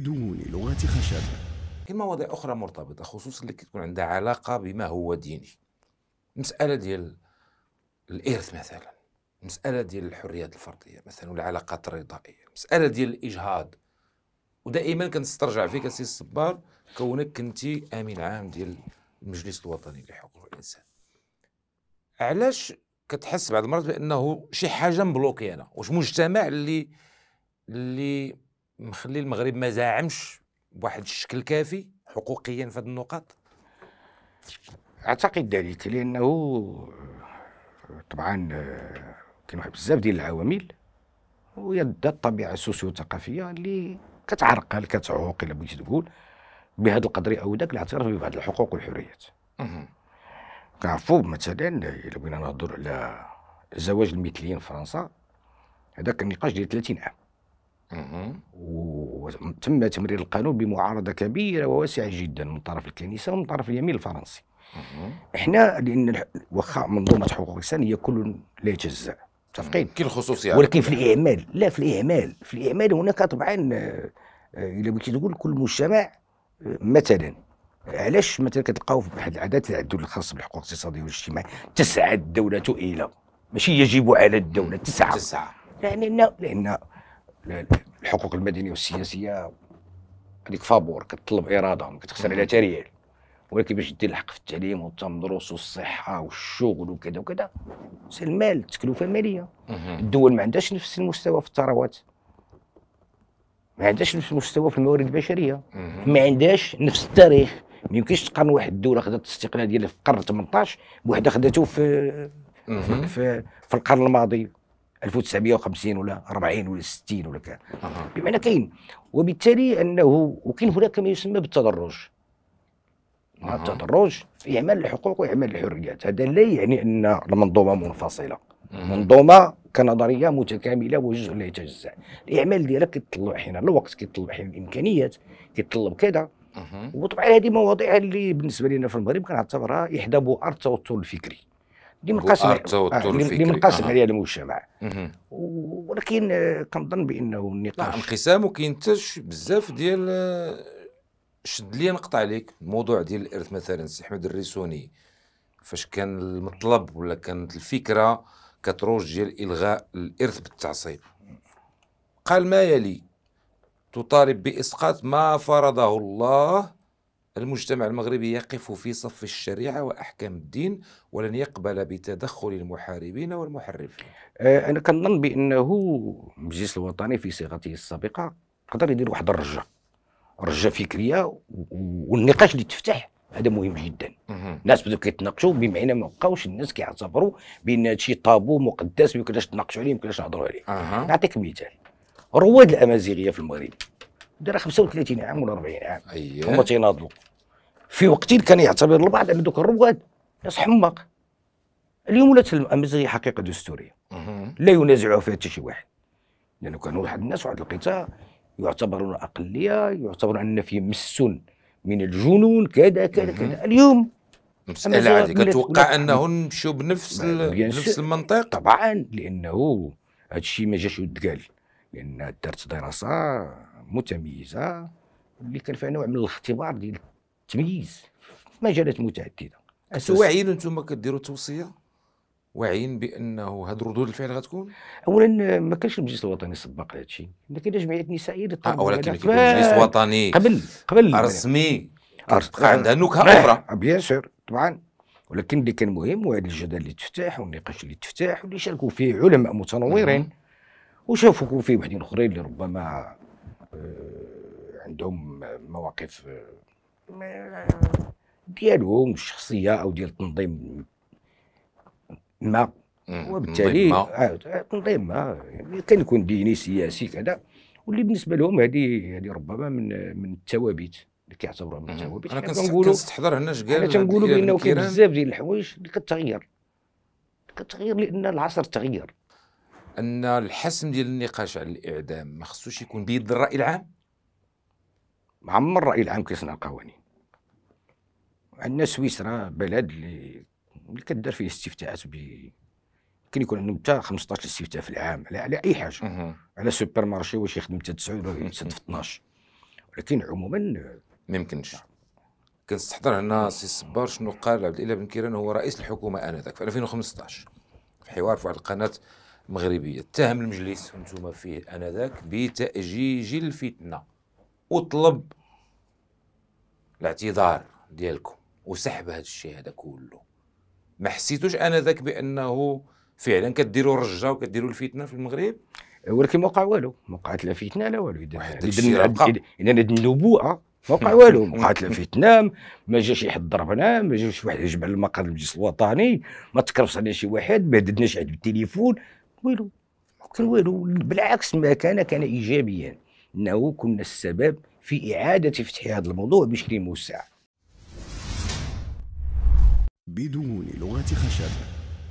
بدون لغة خشب في مواضيع أخرى مرتبطة خصوصا اللي كتكون عندها علاقة بما هو ديني مسألة ديال الإرث مثلا مسألة ديال الحريات الفردية مثلا والعلاقات الرضائية مسألة ديال الإجهاض ودائما كنسترجع فيك السي الصبار كونك كنتي امين عام ديال المجلس الوطني لحقوق الانسان علاش كتحس بعض المرات بانه شي حاجه مبلوكينا واش مجتمع اللي اللي مخلي المغرب ما زاعمش بواحد الشكل كافي حقوقيا في هذه النقاط اعتقد ذلك لانه آه، طبعا آه، كاين واحد بزاف ديال العوامل وهي الطبيعه السوسيو ثقافيه اللي كتعرقل كتعوق الا بغيتي تقول بهذا القدر او ذاك الاعتراف ببعض الحقوق والحريات كنعرفوا مثلا الا بغينا نهضروا على زواج المثليين في فرنسا هذا كان نقاش ديال 30 عام وتم تمرير القانون بمعارضه كبيره وواسعه جدا من طرف الكنيسه ومن طرف اليمين الفرنسي احنا لان واخا منظومه حقوق الانسان هي كل لا يتجزا متفقين كل خصوصية يعني. ولكن في الاعمال لا في الاعمال في الاعمال هناك طبعا آه، الا بغيتي تقول كل مجتمع آه، مثلا علاش مثلا كتلقاو في واحد العادات تعدوا الخاص بالحقوق الاقتصاديه والاجتماعيه تسعى الدوله الى ماشي يجب على الدوله تسعى تسعى لان لان الحقوق المدنيه والسياسيه هذيك فابور كتطلب اراده كتخسر عليها تريال ولكن باش دير الحق في التعليم والتمدرس والصحه والشغل وكذا وكذا المال التكلفه ماليه الدول ما عندهاش نفس المستوى في الثروات ما عندهاش نفس المستوى في الموارد البشريه ما عندهاش نفس التاريخ ما يمكنش تقارن واحد الدوله خدات الاستقلال ديالها في القرن 18 بوحده خداته في في, في, في القرن الماضي 1950 ولا 40 ولا 60 ولا كان بمعنى كاين وبالتالي انه وكاين هناك ما يسمى بالتدرج التدرج في اعمال الحقوق واعمال الحريات هذا لا يعني ان المنظومه منفصله منظومه كنظريه متكامله وجزء لا يتجزا الاعمال ديالك كيطلع حين الوقت كيطلب حين الامكانيات كيطلب كذا وطبعا هذه مواضيع اللي بالنسبه لنا في المغرب كنعتبرها احدى بؤر التوتر الفكري اللي منقسمه اللي منقسمه آه. آه، المجتمع ولكن آه، كنظن بانه النقاش انقسام وكينتج بزاف ديال آه، شد لي نقطع عليك الموضوع ديال الارث مثلا سي احمد الريسوني فاش كان المطلب ولا كانت الفكره كتروج ديال الغاء الارث بالتعصيب قال ما يلي تطالب باسقاط ما فرضه الله المجتمع المغربي يقف في صف الشريعة وأحكام الدين ولن يقبل بتدخل المحاربين والمحرفين آه، أنا كنظن بأنه المجلس الوطني في صيغته السابقة قدر يدير واحد الرجة رجة فكرية والنقاش اللي تفتح هذا مهم جدا الناس بداو كيتناقشوا بمعنى ما بقاوش الناس كيعتبروا بان هذا الشيء طابو مقدس ما يمكنش تناقشوا عليه ما يمكنش نهضروا عليه نعطيك مثال رواد الامازيغيه في المغرب دار 35 عام ولا 40 عام أيه. هما تيناضلوا في وقت كان يعتبر البعض ان دوك الرواد ناس حماق اليوم ولات الامازيغيه حقيقه دستوريه لا ينازع فيها حتى شي واحد لانه كانوا واحد الناس واحد القطاع يعتبرون اقليه يعتبرون ان في مس من الجنون كذا كذا كذا اليوم مسألة هذه كتوقع انهم مشوا بنفس نفس المنطق طبعا لانه هادشي ما جاش ود قال لان دارت دراسه متميزه اللي كان فيها نوع من الاختبار ديال التمييز في مجالات متعدده انتم واعيين انتم كديروا التوصيه واعيين بانه هاد ردود الفعل غتكون اولا ما كانش المجلس الوطني سبق لهذا الشيء ما كاينه جمعيه نسائيه للطلبه آه ولكن المجلس الوطني قبل قبل رسمي تبقى عندها نكهه أه، اخرى بيان سور طبعا ولكن اللي كان مهم هو هذا الجدل اللي تفتح والنقاش اللي تفتح واللي شاركوا فيه علماء متنورين وشافوا فيه وحدين اخرين اللي ربما عندهم مواقف آه، ديالهم الشخصيه او ديال تنظيم ما وبالتالي تنظيم ما آه، يعني كان يكون ديني سياسي كذا واللي بالنسبه لهم هذه هذه ربما من من الثوابت اللي كيعتبروها من الثوابت انا كنستحضر هنا شكال انا كنقولوا بانه كاين بزاف ديال الحوايج اللي كتغير كتغير لان العصر تغير ان الحسم ديال النقاش على الاعدام ما خصوش يكون بيد الراي العام معمر الراي العام كيصنع القوانين عندنا سويسرا بلد اللي كدار فيه استفتاءات ب يمكن يكون عندهم حتى 15 استفتاء في العام على, على اي حاجه على سوبر مارشي واش يخدم حتى 9 ولا 7 في 12 ولكن عموما ما يمكنش نعم. كنستحضر هنا سي صبار شنو قال عبد الاله بن كيران هو رئيس الحكومه انذاك في 2015 في حوار في واحد القناه مغربيه اتهم المجلس وانتم فيه انذاك بتاجيج الفتنه وطلب الاعتذار ديالكم وسحب هذا الشيء هذا كله ما حسيتوش انا ذاك بانه فعلا كديروا الرجه وكديروا الفتنه في المغرب ولكن ما وقع والو ما وقعت لا فتنه لا والو اذا النبوءه ما وقع والو ما وقعت لا فتنه ما جا شي حد ضربنا ما جا شي واحد جبع المقر المجلس الوطني ما تكرفص علينا شي واحد ما هددنا شي واحد بالتليفون والو كان والو بالعكس ما كان كان ايجابيا انه كنا السبب في اعاده فتح هذا الموضوع بشكل موسع بدون لغه خشب